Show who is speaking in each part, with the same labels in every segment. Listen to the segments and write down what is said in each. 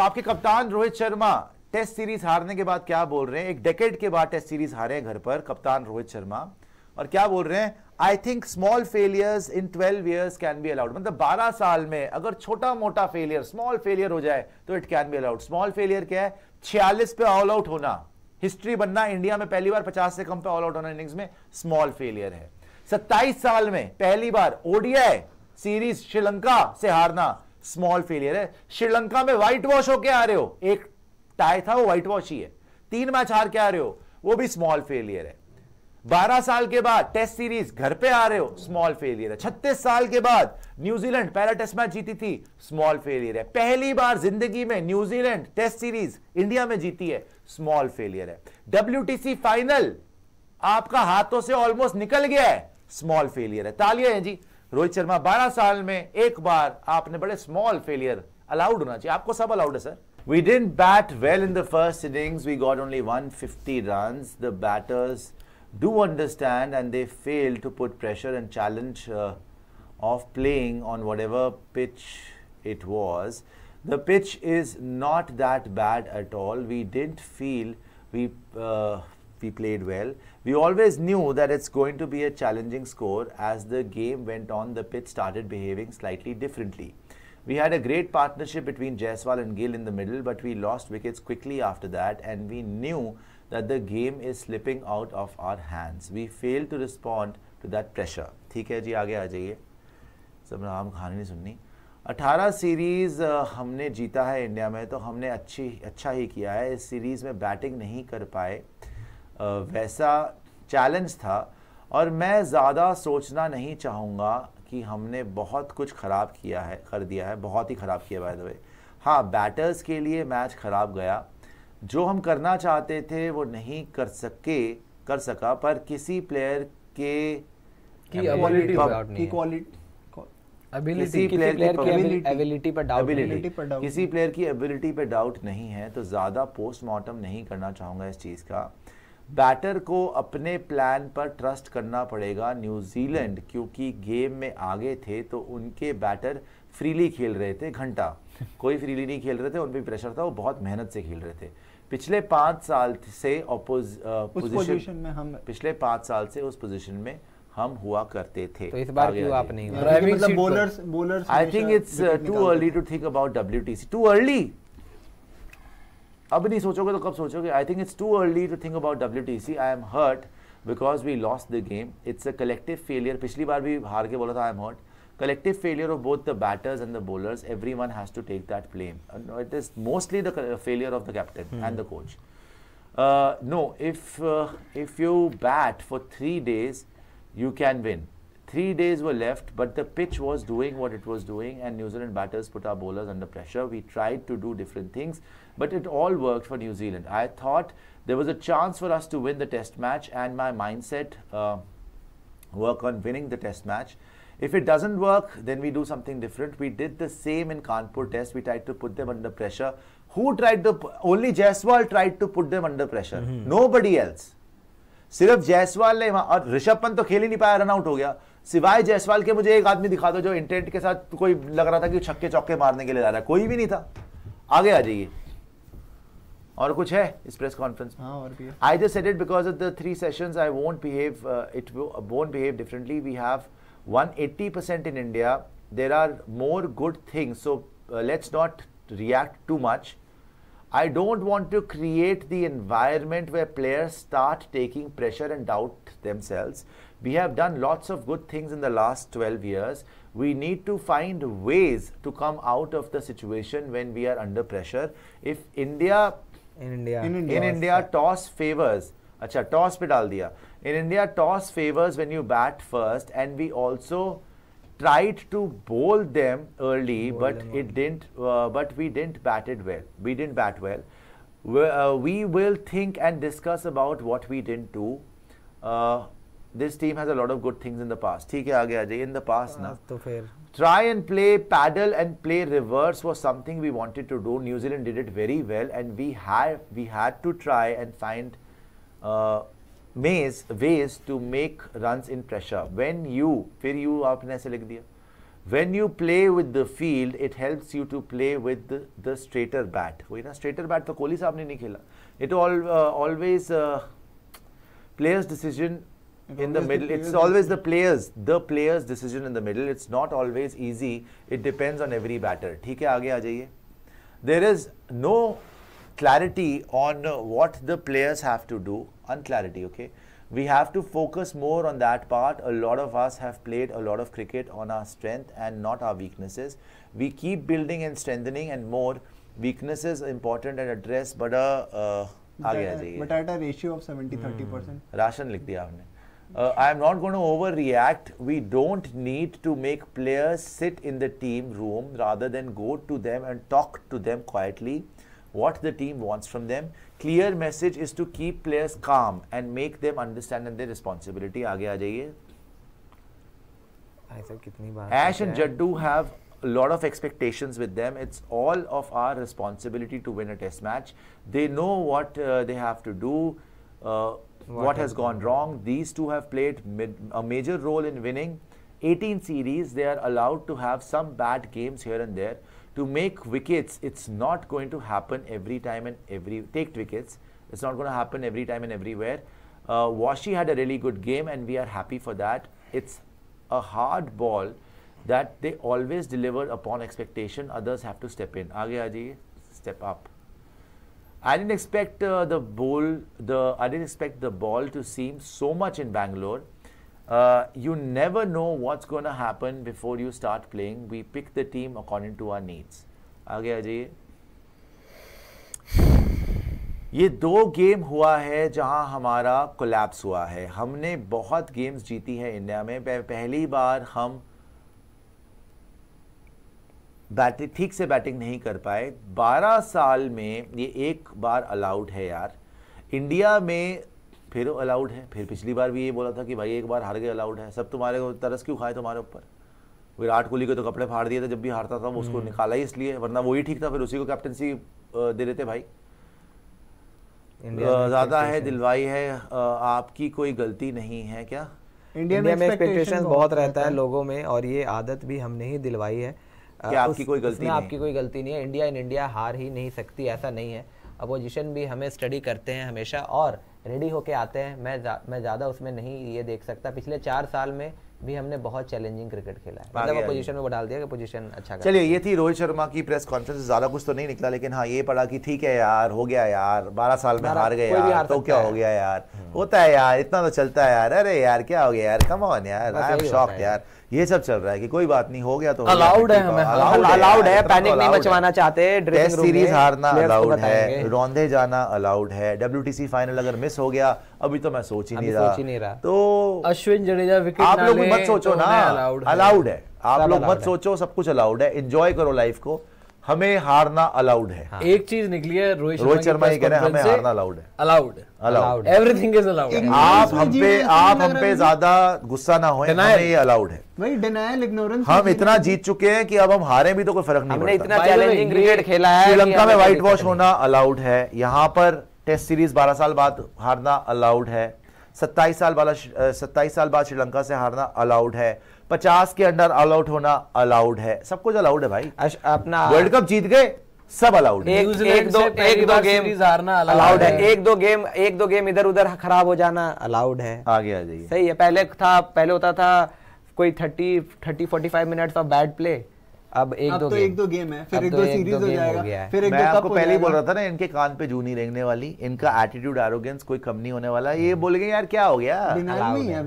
Speaker 1: तो आपके कप्तान रोहित शर्मा टेस्ट सीरीज हारने के बाद क्या बोल रहे हैं एक डेकेड के बाद टेस्ट सीरीज हारे हैं घर पर कप्तान रोहित शर्मा और क्या बोल रहे हैं I think small failures in 12 years can be allowed मतलब 12 साल में अगर छोटा मोटा फेलियर स्मॉल फेलियर हो जाए तो it can be allowed small failure क्या है छियालीस पे ऑल आउट होना हिस्ट्री बनना इंडिया में पहली बार 50 से कम पे ऑल आउट होना इनिंग्स में स्मॉल फेलियर है 27 साल में पहली बार ओडीआई सीरीज श्रीलंका से हारना स्मॉल फेलियर है श्रीलंका में व्हाइट वॉश होके आ रहे हो एक टाई था वो व्हाइट वॉश ही है तीन मैच हार के आ रहे हो वो भी स्मॉल फेलियर है बारह साल के बाद टेस्ट सीरीज घर पे आ रहे हो स्मॉल फेलियर है छत्तीस साल के बाद न्यूजीलैंड पहला टेस्ट मैच जीती थी स्मॉल फेलियर है पहली बार जिंदगी में न्यूजीलैंड टेस्ट सीरीज इंडिया में जीती है स्मॉल फेलियर है डब्ल्यूटीसी फाइनल आपका हाथों से ऑलमोस्ट निकल गया है स्मॉल फेलियर है तालियां हैं जी रोहित शर्मा 12 साल में एक बार आपने बड़े स्मॉल फेलियर अलाउड होना चाहिए आपको सब अलाउड है sir We didn't bat well in the first innings. We got only 150 runs. The batters do understand and they fail to put pressure and challenge uh, of playing on whatever pitch it was. The pitch is not that bad at all. We didn't feel we, uh, we played well. We always knew that it's going to be a challenging score as the game went on, the pitch started behaving slightly differently. We had a great partnership between Jaiswal and Gill in the middle, but we lost wickets quickly after that, and we knew that the game is slipping out of our hands. We failed to respond to that pressure. ठीक है जी आगे आ जाइए सब नाम नहीं सुननी 18 series हमने जीता है इंडिया में तो हमने अच्छी अच्छा ही किया है इस सीरीज़ में बैटिंग नहीं कर पाए वैसा चैलेंज था और मैं ज़्यादा सोचना नहीं चाहूँगा कि हमने बहुत कुछ ख़राब किया है कर दिया है बहुत ही ख़राब किया बाय द वे हाँ बैटर्स के लिए मैच ख़राब गया जो हम करना चाहते थे वो नहीं कर सके कर सका पर किसी प्लेयर के
Speaker 2: एबिलिटी किसी प्लेयर की एबिलिटी पर डाउट एबिलिटी पर डाउट किसी
Speaker 1: प्लेयर की एबिलिटी पर डाउट नहीं है तो ज़्यादा पोस्टमार्टम नहीं करना चाहूँगा इस चीज़ का बैटर को अपने प्लान पर ट्रस्ट करना पड़ेगा न्यूजीलैंड क्योंकि गेम में आगे थे तो उनके बैटर फ्रीली खेल रहे थे घंटा कोई फ्रीली नहीं खेल रहे थे उन पर प्रेशर था वो बहुत मेहनत से खेल रहे थे पिछले पाँच साल से ऑपोज पोजीशन में हम पिछले पाँच साल से उस पोजीशन में हम हुआ करते थे तो इस बार क्यों आप नहीं bowlers bowlers I think it's too early to think about WTC too early अब नहीं सोचोगे तो कब सोचोगे I think it's too early to think about W T C I am hurt because we loss the game it's a collective failure पिछली बार भी हार के बोला था I am hurt collective failure of both the batters and the bowlers everyone has to take that blame it is mostly the failure of the captain and the coach no if if you bat for three days you can win Three days were left, but the pitch was doing what it was doing, and New Zealand batters put our bowlers under pressure. We tried to do different things, but it all worked for New Zealand. I thought there was a chance for us to win the test match, and my mindset uh, work on winning the test match. If it doesn't work, then we do something different. We did the same in Kanpur test. We tried to put them under pressure. Who tried to? Only Jaiswal tried to put them under pressure. Mm -hmm. Nobody else. सिर्फ जयसवाल ने वहां और ऋषभ पंत तो खेल ही नहीं पाया runout हो गया सिवाय जयसवाल के मुझे एक आदमी दिखा दो जो इंटेंट के साथ कोई लग रहा था कि छक्के चौके मारने के लिए जा रहा है कोई भी नहीं था आगे आ जाइए और कुछ है इस प्रेस कॉन्फ्रेंस में हाँ, और भी I just said it because of the three sessions I won't behave it won't behave differently we have 180% percent in India there are more good things so let's not react too much I don't want to create the environment where players start taking pressure and doubt themselves. We have done lots of good things in the last 12 years. We need to find ways to come out of the situation when we are under pressure. If India in India in India, in India toss favors, acha toss pe dal diya. In India toss favors when you bat first and we also tried to bowl them early, bowl but them it didn't. Uh, but we didn't bat it well. We didn't bat well. We, uh, we will think and discuss about what we didn't do. Uh, this team has a lot of good things in the past. ठीक है आगे in the past ना. तो फिर. Try and play paddle and play reverse was something we wanted to do. New Zealand did it very well, and we had we had to try and find. Uh, ways ways to make runs in pressure when you फिर you आपने ऐसे लिख दिया when you play with the field it helps you to play with the, straighter bat वही ना straighter bat तो कोहली साहब ने नहीं it all uh, always uh, players decision in the middle it's always the players the players decision in the middle it's not always easy it depends on every batter ठीक है आगे आ जाइए there is no clarity on what the players have to do, unclarity, okay? We have to focus more on that part. A lot of us have played a lot of cricket on our strength and not our weaknesses. We keep building and strengthening and more weaknesses important and address, but uh, uh but
Speaker 2: at a ratio of 70 30 hmm. percent.
Speaker 1: Ration लिख दिया आपने I am not going to over react we don't need to make players sit in the team room rather than go to them and talk to what the team wants from them. Clear message is to keep players calm and make them understand their responsibility. Aage aa jaiye.
Speaker 2: Ash and Jaddu
Speaker 1: have a lot of expectations with them. It's all of our responsibility to win a test match. They know what uh, they have to do, uh, what, what, has gone wrong. These two have played a major role in winning 18 series. They are allowed to have some bad games here and there to make wickets, it's not going to happen every time and every take wickets. It's not going to happen every time and everywhere. Uh, Washi had a really good game, and we are happy for that. It's a hard ball that they always deliver upon expectation. Others have to step in. Aage aji, step up. I didn't expect uh, the ball, the I didn't expect the ball to seem so much in Bangalore. Uh, you never know what's going to happen before you start playing. We pick the team according to our needs. आगे आ जाइए ये दो game हुआ है जहां हमारा collapse हुआ है हमने बहुत गेम्स जीती है इंडिया में पहली बार हम बैटिंग ठीक से बैटिंग नहीं कर पाए 12 साल में ये एक बार अलाउड है यार इंडिया में फिर अलाउड है फिर पिछली बार भी ये बोला था कि भाई एक बार हार गए अलाउड है सब तुम्हारे को तरस क्यों खाए तुम्हारे ऊपर विराट कोहली को तो कपड़े फाड़ दिए थे जब भी हारता था वो उसको हम्म। निकाला ही इसलिए वरना वही ठीक था फिर उसी को कैप्टनसी दे देते भाई
Speaker 2: ज़्यादा है दिलवाई
Speaker 1: है आपकी कोई गलती नहीं है क्या इंडिया में एक्सपेक्टेशंस बहुत रहता है
Speaker 2: लोगों में और ये आदत भी हमने ही दिलवाई है कि आपकी कोई गलती नहीं आपकी कोई गलती नहीं है इंडिया इन इंडिया हार ही नहीं सकती ऐसा नहीं है अपोजिशन भी हमें स्टडी करते हैं हमेशा और रेडी होके आते हैं मैं जा, मैं ज़्यादा उसमें नहीं ये देख सकता पिछले चार साल में भी हमने बहुत चैलेंजिंग क्रिकेट खेला है मतलब अपोजिशन में बढ़ा दिया कि पोजिशन अच्छा चलिए ये
Speaker 1: थी रोहित शर्मा की प्रेस कॉन्फ्रेंस ज़्यादा कुछ तो नहीं निकला लेकिन हाँ ये पड़ा कि ठीक है यार हो गया यार बारह साल में हार गए यार, तो क्या हो गया यार हम्म। होता है यार इतना तो चलता है यार अरे यार क्या हो गया यार कम ऑन यार आई एम शॉक यार ये सब चल रहा है कि कोई बात नहीं हो गया तो अलाउड है हमें अलाउड हाँ, है पैनिक नहीं मचवाना
Speaker 2: चाहते टेस्ट सीरीज हारना अलाउड है
Speaker 1: रोंदे जाना अलाउड है डब्ल्यूटीसी फाइनल अगर मिस हो गया अभी तो मैं सोच ही नहीं रहा सोच ही नहीं रहा
Speaker 2: तो अश्विन जडेजा विकेट आप लोग मत सोचो तो ना अलाउड है
Speaker 1: आप लोग मत सोचो सब कुछ अलाउड है एंजॉय करो लाइफ को हमें हारना अलाउड है
Speaker 2: हाँ। एक चीज निकली है रोहित रोहित शर्मा ये कह रहे हैं हमें हारना अलाउड है allowed allowed everything
Speaker 1: is allowed आप हम पे आप हम पे ज्यादा गुस्सा ना हो हमें ये अलाउड
Speaker 2: है डिनायल इग्नोरेंस हम इतना
Speaker 1: जीत चुके हैं कि अब हम हारे भी तो कोई फर्क नहीं पड़ता इतना चैलेंजिंग क्रिकेट खेला है श्रीलंका में व्हाइट वॉश होना अलाउड है यहाँ पर टेस्ट सीरीज बारह साल बाद हारना अलाउड है सत्ताईस साल वाला सत्ताईस साल बाद श्रीलंका से हारना अलाउड है पचास के अंडर ऑल आउट होना अलाउड है सब कुछ अलाउड है भाई अपना वर्ल्ड कप जीत गए सब अलाउड एक, एक दो एक दो गेम अलाउड है।, है एक
Speaker 2: दो गेम एक दो गेम इधर उधर खराब हो जाना अलाउड है आगे आ जाइए सही है पहले था पहले होता था कोई thirty thirty forty five minutes of bad play अब एक अब दो तो एक दो तो गेम है फिर एक दो, सीरीज हो जाएगा फिर एक मैं आपको पहले ही बोल रहा
Speaker 1: था ना इनके कान पे जूनी रेंगने वाली इनका एटीट्यूड एरोगेंस कोई कम नहीं होने वाला ये बोल गए यार क्या हो गया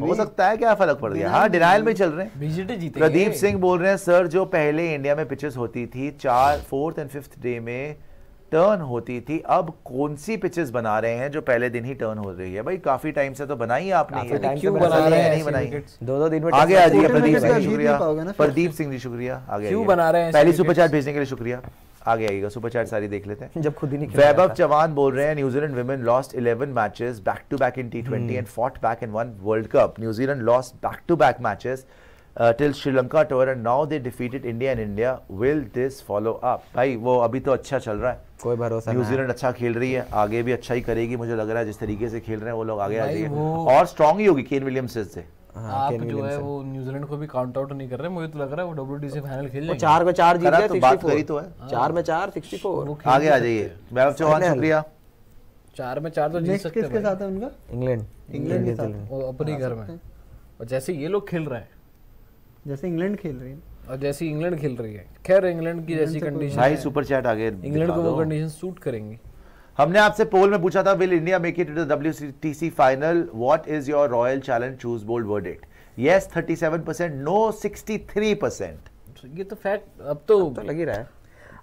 Speaker 1: हो सकता है क्या फर्क पड़ गया हाँ डिनाइल में चल रहे हैं प्रदीप सिंह बोल रहे हैं सर जो पहले इंडिया में पिचेस होती थी चार फोर्थ एंड फिफ्थ डे में टर्न होती थी अब कौन सी पिचेस बना रहे हैं जो पहले दिन ही टर्न हो रही है भाई काफी टाइम से तो बनाई आपने ये क्यों बना रहे हैं नहीं बनाई
Speaker 2: दो दो दिन में आगे आ जाइए प्रदीप सिंह जी शुक्रिया प्रदीप
Speaker 1: सिंह जी शुक्रिया आगे क्यों बना रहे हैं पहली सुपर चैट भेजने के लिए शुक्रिया आगे आइएगा सुपर चैट सारी देख लेते हैं
Speaker 2: जब खुद ही नहीं वैभव
Speaker 1: चौहान बोल रहे हैं New Zealand women lost 11 matches back to back in T20 and fought back in one world cup New Zealand lost back to back matches uh, till Sri Lanka tour and now they defeated India and India will this follow up भाई वो अभी तो अच्छा चल रहा है कोई भरोसा न्यूजीलैंड अच्छा खेल रही है आगे भी अच्छा ही करेगी मुझे लग रहा है जिस तरीके से खेल रहे हैं वो लोग आगे आ जाएंगे और स्ट्रांग ही होगी केन विलियम्स से हाँ, आप जो है
Speaker 2: वो न्यूजीलैंड को भी काउंट आउट नहीं कर रहे मुझे तो लग रहा है वो फाइनल खेल लेंगे चार में चार जीत गया तो बात करी तो है हाँ। चार में चार 64 आगे आ जाइए चौहान शुक्रिया चार में चार तो जीत सकते हैं किसके साथ है उनका इंग्लैंड इंग्लैंड के साथ अपने घर में और जैसे ये लोग खेल रहे हैं जैसे इंग्लैंड खेल रही है और जैसे इंग्लैंड खेल रही है खैर इंग्लैंड की जैसी कंडीशन हाई सुपर चैट आ गए इंग्लैंड को वो कंडीशन सूट करेंगी
Speaker 1: हमने आपसे पोल में पूछा था will India make it to the WCTC final what is your royal challenge choose bold verdict yes 37 no 63
Speaker 2: ये तो फैक्ट अब तो, अब तो लग ही रहा है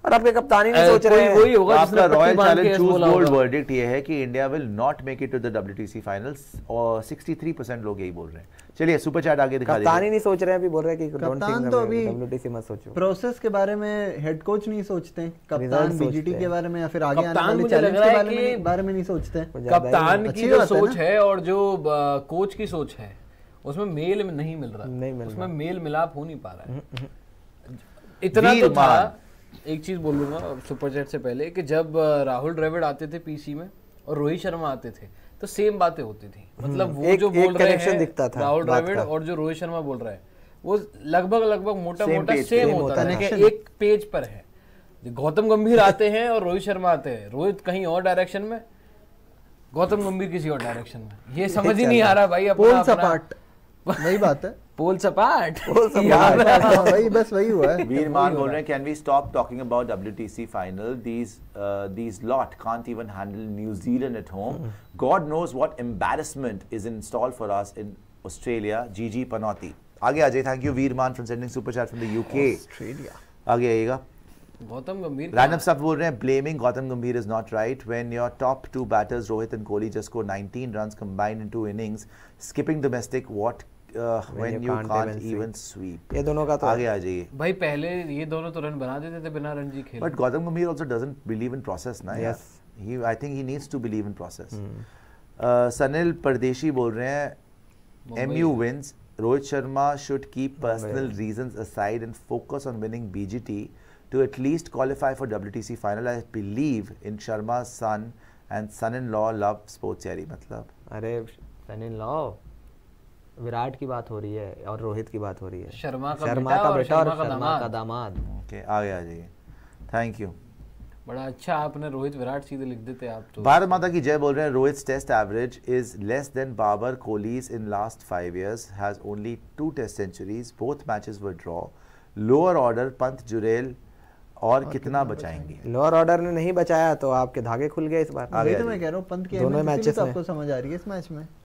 Speaker 2: और आपके कप्तानी नहीं सोच रहे हैं वही होगा आपका royal challenge choose gold
Speaker 1: verdict ये है कि India will not make it to the WTC finals और 63% लोग यही बोल रहे हैं चलिए सुपर चैट आगे दिखा दीजिए कप्तानी
Speaker 2: नहीं सोच रहे हैं अभी बोल रहे हैं कि कप्तान तो अभी डब्ल्यूटीसी मत सोचो प्रोसेस के बारे में हेड कोच नहीं सोचते कप्तान बीजीटी के बारे में या फिर आगे आने वाले चैलेंज के बारे में बारे में नहीं सोचते कप्तान की जो सोच है और जो कोच की सोच है उसमें मेल नहीं मिल रहा नहीं मिल उसमें मेल मिलाप हो नहीं पा रहा है हम्म, हम्म।
Speaker 1: इतना तो था
Speaker 2: एक चीज़ बोलूँगा सुपरचैट से पहले कि जब राहुल द्रविड़ आते थे पीसी में और रोहित शर्मा आते थे तो सेम बातें होती थी हम्म, मतलब वो एक, जो बोल रहे हैं दिखता था राहुल द्रविड़ और जो रोहित शर्मा बोल रहा है वो लगभग लगभग मोटा मोटा सेम होता है एक पेज पर है गौतम गंभीर आते हैं और रोहित शर्मा आते हैं रोहित कहीं और डायरेक्शन में गौतम गंभीर किसी और डायरेक्शन में ये समझ ही नहीं आ रहा भाई अपना, अपना पार्ट वही बात है पोल्स अपार्ट पोल्स अपार्ट हाँ, हाँ, वही बस वही हुआ है वीर मान बोल रहे
Speaker 1: हैं can we stop talking about WTC final these these lot can't even handle New Zealand at home God knows what एंबैरेसमेंट is install for us in Australia जीजी पनौती आगे आ जाइए थैंक यू वीर मान from sending super chat from the UK
Speaker 2: Australia आगे आइएगा गौतम गंभीर रैनम साहब
Speaker 1: बोल रहे हैं blaming Gautam Gambhir is not right when your top two batters Rohit and Kohli just score 19 runs combined in two innings skipping domestic what when you can't even sweep ये दोनों का तो आगे आ जाइए
Speaker 2: भाई पहले ये दोनों तो रन बना देते थे बिना रन जी खेले but
Speaker 1: Gautam Gambhir also doesn't believe in process ना yes he I think he needs to believe in process Sanil Pardeshi बोल रहे हैं M U wins Rohit Sharma should keep personal reasons aside and focus on winning BGT to at qualify for for WTC final. I believe in Sharma's son son son-in-law love sports यारी मतलब
Speaker 2: अरे son-in-law Virat की बात हो रही है और रोहित की बात हो रही है शर्मा का शर्मा का बेटा और शर्मा का दामाद ओके आगे आ जाइए थैंक यू बड़ा अच्छा आपने रोहित विराट सीधे लिख देते आप
Speaker 1: तो भारत माता की जय बोल रहे हैं Rohit test average is less than Babar Kohli's in last five years has only two test centuries both matches were draw lower order Pant Jurel और, और कितना बचाएंगे लोअर ऑर्डर
Speaker 2: ने नहीं बचाया तो आपके धागे खुल गए इस बार तो मैं कह रहा हूँ पंत के दोनों मैचेस तो आपको समझ आ रही है इस मैच में